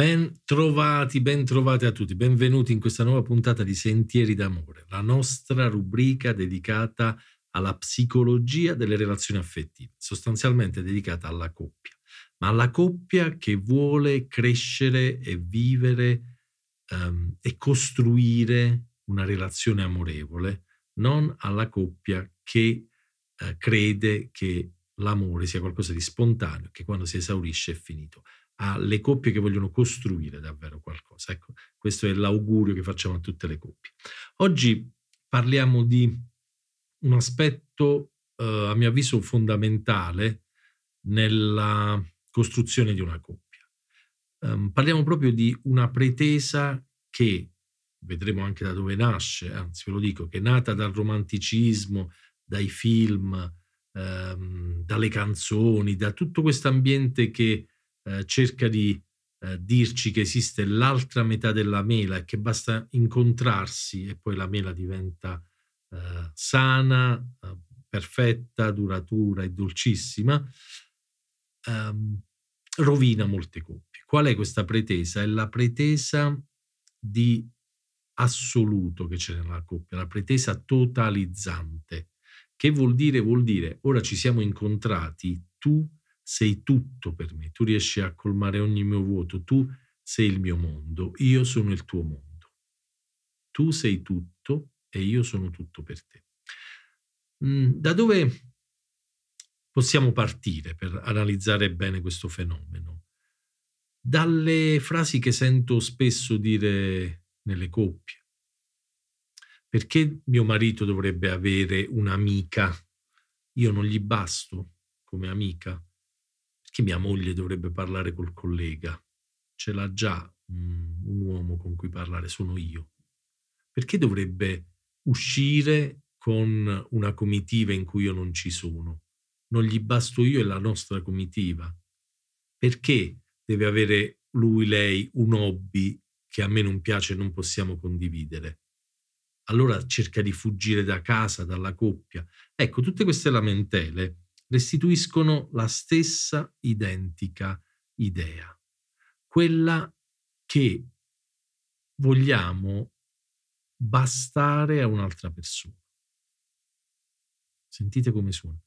Ben trovati, ben trovati a tutti, benvenuti in questa nuova puntata di Sentieri d'Amore, la nostra rubrica dedicata alla psicologia delle relazioni affettive, sostanzialmente dedicata alla coppia, ma alla coppia che vuole crescere e vivere um, e costruire una relazione amorevole, non alla coppia che uh, crede che l'amore sia qualcosa di spontaneo, che quando si esaurisce è finito alle coppie che vogliono costruire davvero qualcosa. Ecco, questo è l'augurio che facciamo a tutte le coppie. Oggi parliamo di un aspetto, eh, a mio avviso, fondamentale nella costruzione di una coppia. Eh, parliamo proprio di una pretesa che vedremo anche da dove nasce, anzi ve lo dico, che è nata dal romanticismo, dai film, ehm, dalle canzoni, da tutto questo ambiente che eh, cerca di eh, dirci che esiste l'altra metà della mela e che basta incontrarsi e poi la mela diventa eh, sana, eh, perfetta, duratura e dolcissima, ehm, rovina molte coppie. Qual è questa pretesa? È la pretesa di assoluto che c'è nella coppia, la pretesa totalizzante. Che vuol dire? Vuol dire ora ci siamo incontrati, tu sei tutto per me, tu riesci a colmare ogni mio vuoto, tu sei il mio mondo, io sono il tuo mondo. Tu sei tutto e io sono tutto per te. Mm, da dove possiamo partire per analizzare bene questo fenomeno? Dalle frasi che sento spesso dire nelle coppie. Perché mio marito dovrebbe avere un'amica? Io non gli basto come amica? Perché mia moglie dovrebbe parlare col collega? Ce l'ha già mm, un uomo con cui parlare, sono io. Perché dovrebbe uscire con una comitiva in cui io non ci sono? Non gli basto io e la nostra comitiva? Perché deve avere lui, lei, un hobby che a me non piace e non possiamo condividere. Allora cerca di fuggire da casa, dalla coppia. Ecco, tutte queste lamentele restituiscono la stessa identica idea, quella che vogliamo bastare a un'altra persona. Sentite come suona.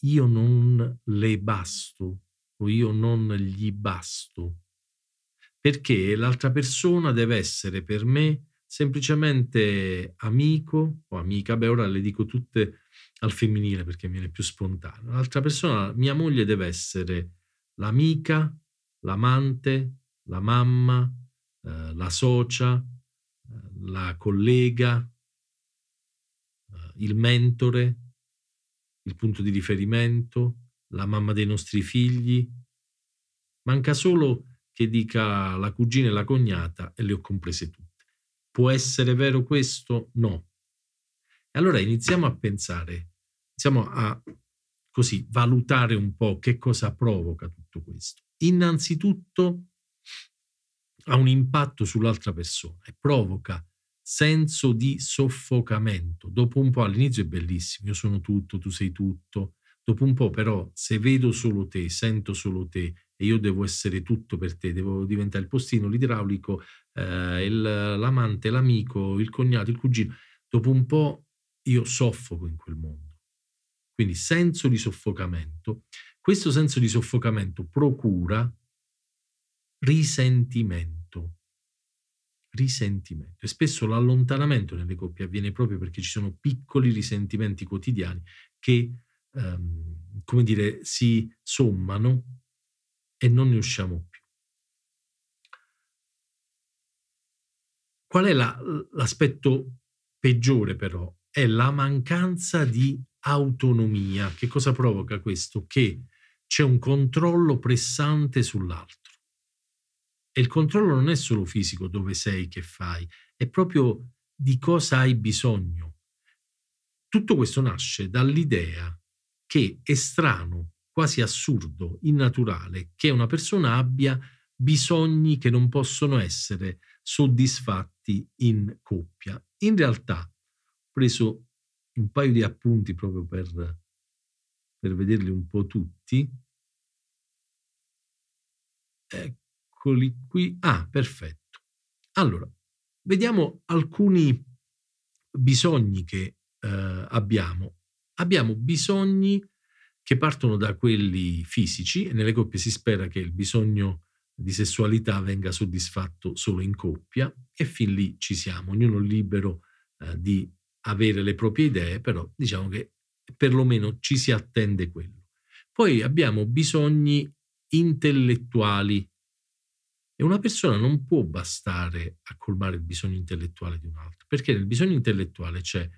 Io non le basto o io non gli basto, perché l'altra persona deve essere per me semplicemente amico o amica, beh ora le dico tutte al femminile perché viene più spontaneo. Un'altra persona, mia moglie, deve essere l'amica, l'amante, la mamma, eh, la socia, eh, la collega, eh, il mentore, il punto di riferimento, la mamma dei nostri figli. Manca solo che dica la cugina e la cognata e le ho comprese tutte. Può essere vero questo? No, allora iniziamo a pensare, iniziamo a così valutare un po' che cosa provoca tutto questo. Innanzitutto ha un impatto sull'altra persona e provoca senso di soffocamento. Dopo un po' all'inizio è bellissimo, io sono tutto, tu sei tutto. Dopo un po' però se vedo solo te, sento solo te e io devo essere tutto per te, devo diventare il postino, l'idraulico, eh, il, l'amante, l'amico, il cognato, il cugino, dopo un po' io soffoco in quel mondo. Quindi senso di soffocamento. Questo senso di soffocamento procura risentimento. Risentimento. E spesso l'allontanamento nelle coppie avviene proprio perché ci sono piccoli risentimenti quotidiani che, ehm, come dire, si sommano e non ne usciamo più. Qual è la, l'aspetto peggiore però è la mancanza di autonomia. Che cosa provoca questo? Che c'è un controllo pressante sull'altro. E il controllo non è solo fisico, dove sei, che fai, è proprio di cosa hai bisogno. Tutto questo nasce dall'idea che è strano, quasi assurdo, innaturale, che una persona abbia bisogni che non possono essere soddisfatti in coppia. In realtà preso un paio di appunti proprio per, per vederli un po' tutti. Eccoli qui. Ah, perfetto. Allora, vediamo alcuni bisogni che eh, abbiamo. Abbiamo bisogni che partono da quelli fisici e nelle coppie si spera che il bisogno di sessualità venga soddisfatto solo in coppia e fin lì ci siamo, ognuno libero eh, di avere le proprie idee, però diciamo che perlomeno ci si attende quello. Poi abbiamo bisogni intellettuali e una persona non può bastare a colmare il bisogno intellettuale di un altro, perché nel bisogno intellettuale c'è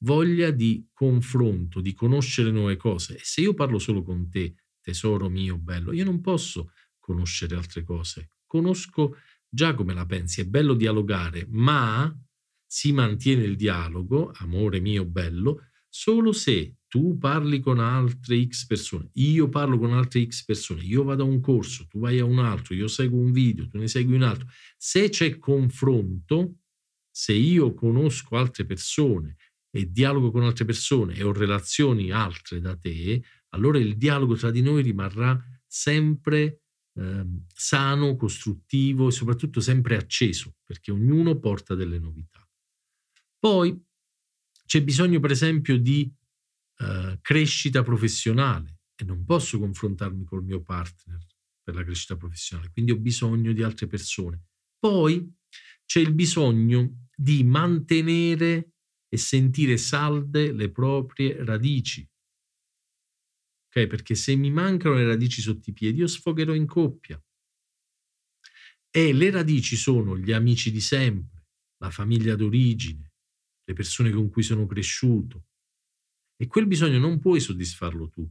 voglia di confronto, di conoscere nuove cose. E se io parlo solo con te, tesoro mio bello, io non posso conoscere altre cose. Conosco già come la pensi, è bello dialogare, ma si mantiene il dialogo, amore mio bello, solo se tu parli con altre X persone, io parlo con altre X persone, io vado a un corso, tu vai a un altro, io seguo un video, tu ne segui un altro. Se c'è confronto, se io conosco altre persone e dialogo con altre persone e ho relazioni altre da te, allora il dialogo tra di noi rimarrà sempre eh, sano, costruttivo e soprattutto sempre acceso, perché ognuno porta delle novità. Poi c'è bisogno, per esempio, di eh, crescita professionale e non posso confrontarmi col mio partner per la crescita professionale, quindi ho bisogno di altre persone. Poi c'è il bisogno di mantenere e sentire salde le proprie radici. Ok? Perché se mi mancano le radici sotto i piedi, io sfogherò in coppia. E le radici sono gli amici di sempre, la famiglia d'origine, le persone con cui sono cresciuto. E quel bisogno non puoi soddisfarlo tu.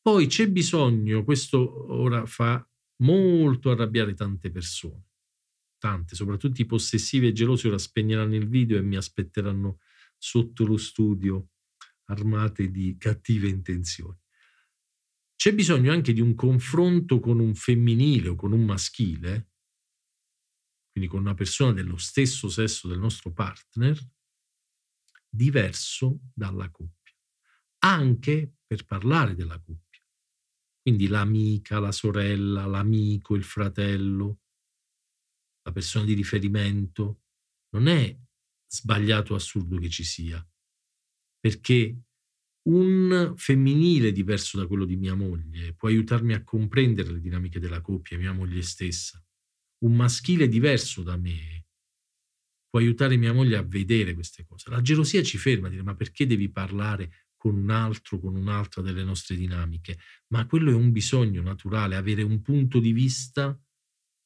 Poi c'è bisogno, questo ora fa molto arrabbiare tante persone, tante, soprattutto i possessivi e gelosi, ora spegneranno il video e mi aspetteranno sotto lo studio armate di cattive intenzioni. C'è bisogno anche di un confronto con un femminile o con un maschile quindi con una persona dello stesso sesso del nostro partner, diverso dalla coppia, anche per parlare della coppia. Quindi l'amica, la sorella, l'amico, il fratello, la persona di riferimento. Non è sbagliato o assurdo che ci sia, perché un femminile diverso da quello di mia moglie può aiutarmi a comprendere le dinamiche della coppia, mia moglie stessa un maschile diverso da me può aiutare mia moglie a vedere queste cose. La gelosia ci ferma a dire ma perché devi parlare con un altro, con un'altra delle nostre dinamiche? Ma quello è un bisogno naturale, avere un punto di vista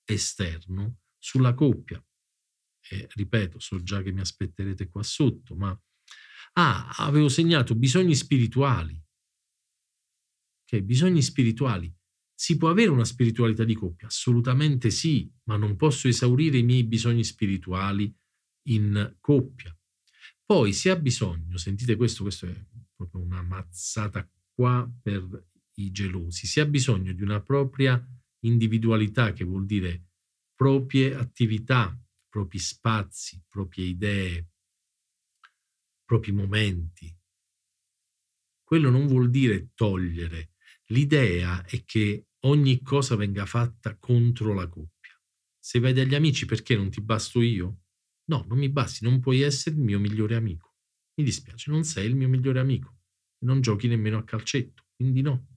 esterno sulla coppia. E, ripeto, so già che mi aspetterete qua sotto, ma ah, avevo segnato bisogni spirituali. Ok, bisogni spirituali. Si può avere una spiritualità di coppia? Assolutamente sì, ma non posso esaurire i miei bisogni spirituali in coppia. Poi, se ha bisogno, sentite questo, questo è proprio una mazzata qua per i gelosi, se ha bisogno di una propria individualità, che vuol dire proprie attività, propri spazi, proprie idee, propri momenti. Quello non vuol dire togliere. L'idea è che ogni cosa venga fatta contro la coppia. Se vai dagli amici perché non ti basto io? No, non mi basti, non puoi essere il mio migliore amico. Mi dispiace, non sei il mio migliore amico. Non giochi nemmeno a calcetto, quindi no.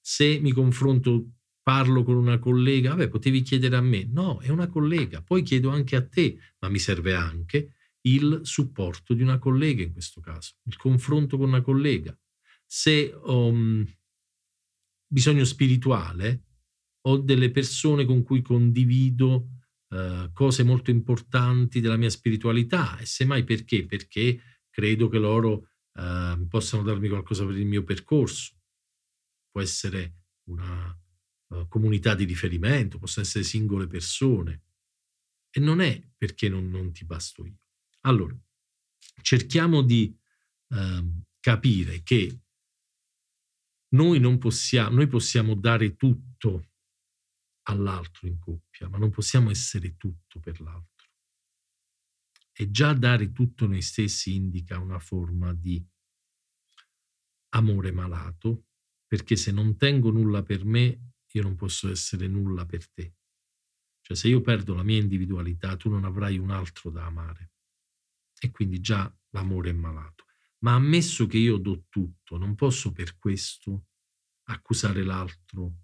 Se mi confronto, parlo con una collega, vabbè, potevi chiedere a me. No, è una collega. Poi chiedo anche a te, ma mi serve anche il supporto di una collega in questo caso, il confronto con una collega. Se um, bisogno spirituale, ho delle persone con cui condivido eh, cose molto importanti della mia spiritualità e semmai perché? Perché credo che loro eh, possano darmi qualcosa per il mio percorso. Può essere una uh, comunità di riferimento, possono essere singole persone. E non è perché non, non ti basto io. Allora, cerchiamo di eh, capire che noi non possiamo, noi possiamo dare tutto all'altro in coppia, ma non possiamo essere tutto per l'altro. E già dare tutto noi stessi indica una forma di amore malato, perché se non tengo nulla per me, io non posso essere nulla per te. Cioè se io perdo la mia individualità, tu non avrai un altro da amare. E quindi già l'amore è malato. Ma ammesso che io do tutto, non posso per questo accusare l'altro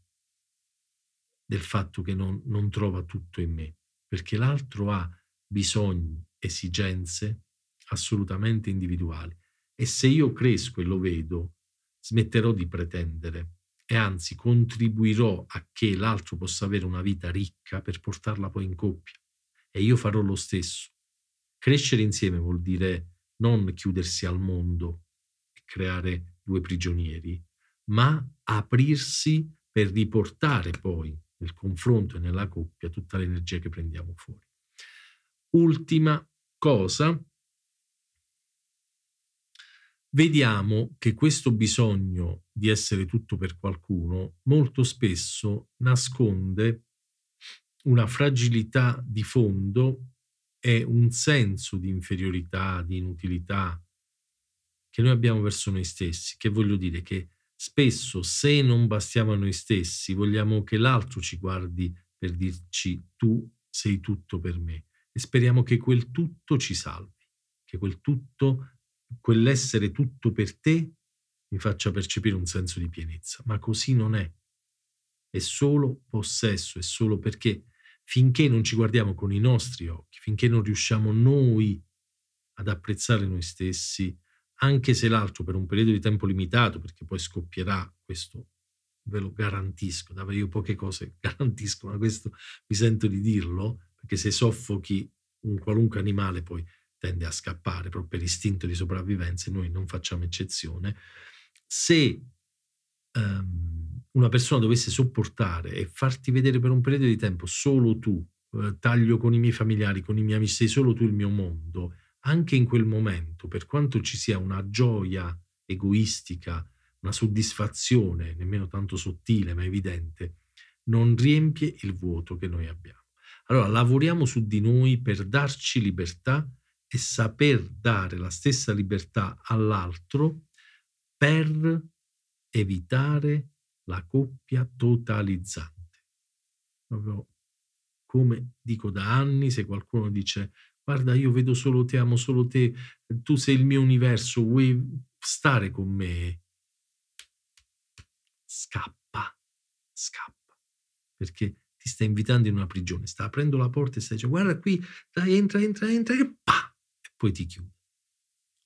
del fatto che non, non trova tutto in me, perché l'altro ha bisogni, esigenze assolutamente individuali. E se io cresco e lo vedo, smetterò di pretendere e anzi contribuirò a che l'altro possa avere una vita ricca per portarla poi in coppia. E io farò lo stesso. Crescere insieme vuol dire non chiudersi al mondo e creare due prigionieri, ma aprirsi per riportare poi nel confronto e nella coppia tutta l'energia che prendiamo fuori. Ultima cosa, vediamo che questo bisogno di essere tutto per qualcuno molto spesso nasconde una fragilità di fondo è un senso di inferiorità, di inutilità che noi abbiamo verso noi stessi, che voglio dire che spesso se non bastiamo a noi stessi vogliamo che l'altro ci guardi per dirci tu sei tutto per me e speriamo che quel tutto ci salvi, che quel tutto, quell'essere tutto per te mi faccia percepire un senso di pienezza, ma così non è. È solo possesso, è solo perché finché non ci guardiamo con i nostri occhi, finché non riusciamo noi ad apprezzare noi stessi, anche se l'altro per un periodo di tempo limitato, perché poi scoppierà, questo ve lo garantisco, davvero io poche cose garantisco, ma questo mi sento di dirlo, perché se soffochi un qualunque animale poi tende a scappare proprio per istinto di sopravvivenza e noi non facciamo eccezione. Se um, una persona dovesse sopportare e farti vedere per un periodo di tempo solo tu, eh, taglio con i miei familiari, con i miei amici, sei solo tu il mio mondo, anche in quel momento, per quanto ci sia una gioia egoistica, una soddisfazione, nemmeno tanto sottile ma evidente, non riempie il vuoto che noi abbiamo. Allora lavoriamo su di noi per darci libertà e saper dare la stessa libertà all'altro per evitare la coppia totalizzante. Proprio come dico da anni, se qualcuno dice guarda io vedo solo te, amo solo te, tu sei il mio universo, vuoi stare con me? Scappa, scappa, perché ti sta invitando in una prigione, sta aprendo la porta e stai dicendo guarda qui, dai entra, entra, entra e, pa! e poi ti chiude.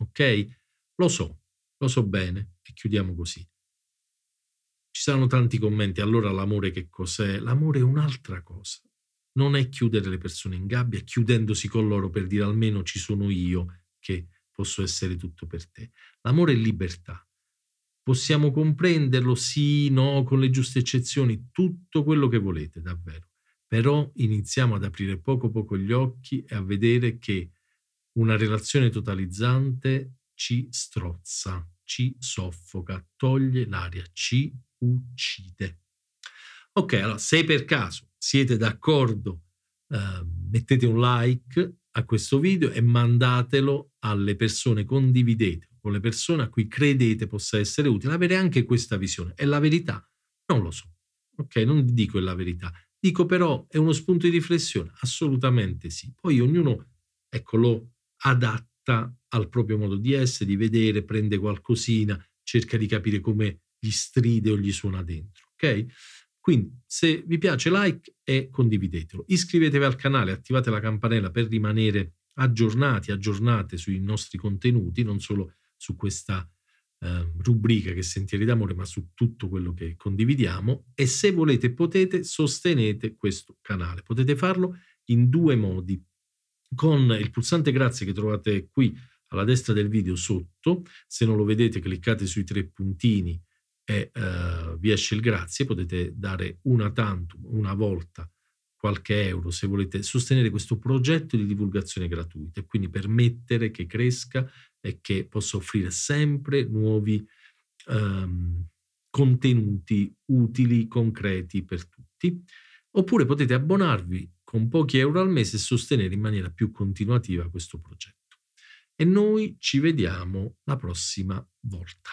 Ok? Lo so, lo so bene e chiudiamo così. Ci saranno tanti commenti, allora l'amore che cos'è? L'amore è un'altra cosa. Non è chiudere le persone in gabbia, chiudendosi con loro per dire almeno ci sono io che posso essere tutto per te. L'amore è libertà. Possiamo comprenderlo, sì, no, con le giuste eccezioni, tutto quello che volete, davvero. Però iniziamo ad aprire poco poco gli occhi e a vedere che una relazione totalizzante ci strozza, ci soffoca, toglie l'aria, ci uccide. Ok, allora se per caso siete d'accordo, eh, mettete un like a questo video e mandatelo alle persone, condividete con le persone a cui credete possa essere utile avere anche questa visione. È la verità? Non lo so. Ok, non dico è la verità, dico però è uno spunto di riflessione. Assolutamente sì. Poi ognuno, ecco, lo adatta al proprio modo di essere, di vedere, prende qualcosina, cerca di capire come gli stride o gli suona dentro, ok? Quindi se vi piace like e condividetelo, iscrivetevi al canale, attivate la campanella per rimanere aggiornati, aggiornate sui nostri contenuti, non solo su questa eh, rubrica che Sentieri d'Amore, ma su tutto quello che condividiamo e se volete potete sostenete questo canale. Potete farlo in due modi, con il pulsante grazie che trovate qui alla destra del video sotto, se non lo vedete cliccate sui tre puntini e eh, vi esce il grazie, potete dare una tantum, una volta qualche euro se volete sostenere questo progetto di divulgazione gratuita e quindi permettere che cresca e che possa offrire sempre nuovi ehm, contenuti utili, concreti per tutti. Oppure potete abbonarvi con pochi euro al mese e sostenere in maniera più continuativa questo progetto. E noi ci vediamo la prossima volta.